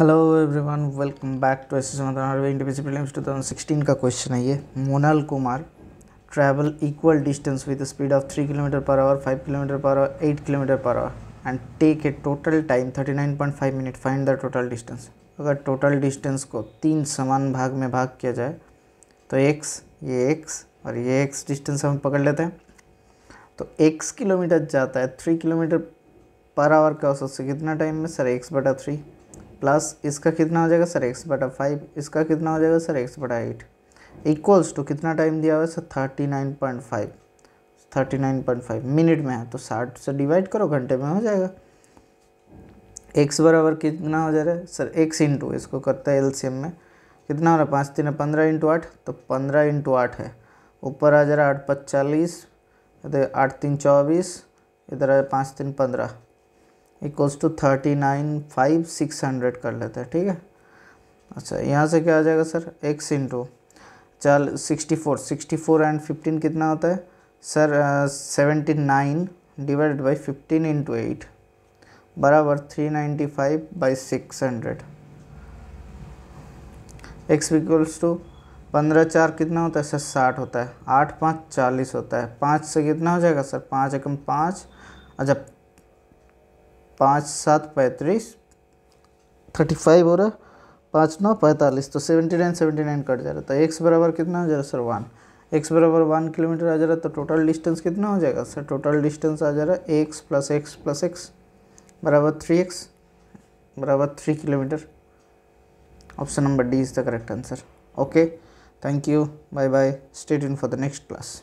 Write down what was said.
hello everyone welcome back to S S prelims 2016 का question है ये Monal Kumar travel equal distance with speed of three kilometre per hour five kilometre per hour eight kilometre per hour and take a total time 39.5 minute find the total distance अगर total distance को तीन समान भाग में भाग किया जाए तो एक्स ये एक्स और ये एक्स डिस्टेंस हम पकड़ लेते हैं तो एक्स किलोमीटर जाता है थ्री किलोमीटर पर आवर का औसत से कितना टाइम में सर एक्स बटा थ्री प्लस इसका कितना हो जाएगा सर एक्स बटा फाइव इसका कितना हो जाएगा सर एक्स बटा एट इक्वल्स टू कितना टाइम दिया हुआ है sir thirty nine point five thirty nine point five minute में है तो साठ से डिवाइड करो घंटे में हो जाएगा एक्स बराबर कितना हो जा रहा है सर एक्स इंटू इसको करता है एलसीएम में कितना हो रहा है पाँच तीन पंद्रह इंटू आठ तो पंद्रह इंटू आठ है ऊपर आ जा रहा है आठ पचालीस इधर आठ तीन चौबीस इधर आ पाँच तीन पंद्रह equals to thirty nine five six hundred कर लेते हैं ठीक है अच्छा यहाँ से क्या आ जाएगा सर एक्स इंटू चल sixty four sixty four and fifteen कितना होता है sir seventy nine divide by fifteen into eight बराबर three ninety five by six hundred X equals to पंद्रह चार कितना होता है सर साठ होता है आठ पाँच चालीस होता है पाँच से कितना हो जाएगा सर पाँच एकम पाँच अच्छा पाँच सात पैंतीस थर्टी फाइव और पाँच नौ पैंतालीस तो seventy nine seventy nine cut जा रहा था एक्स तो बराबर कितना हो जा रहा सर वन एक्स बराबर वन किलोमीटर आ जा रहा तो टोटल डिस्टेंस कितना हो जाएगा सर टोटल डिस्टेंस आ जा रहा है x plus x plus x बराबर थ्री एक्स बराबर three kilometre option number D is the correct answer okay thank you bye bye stay इन फॉर द नेक्स्ट क्लास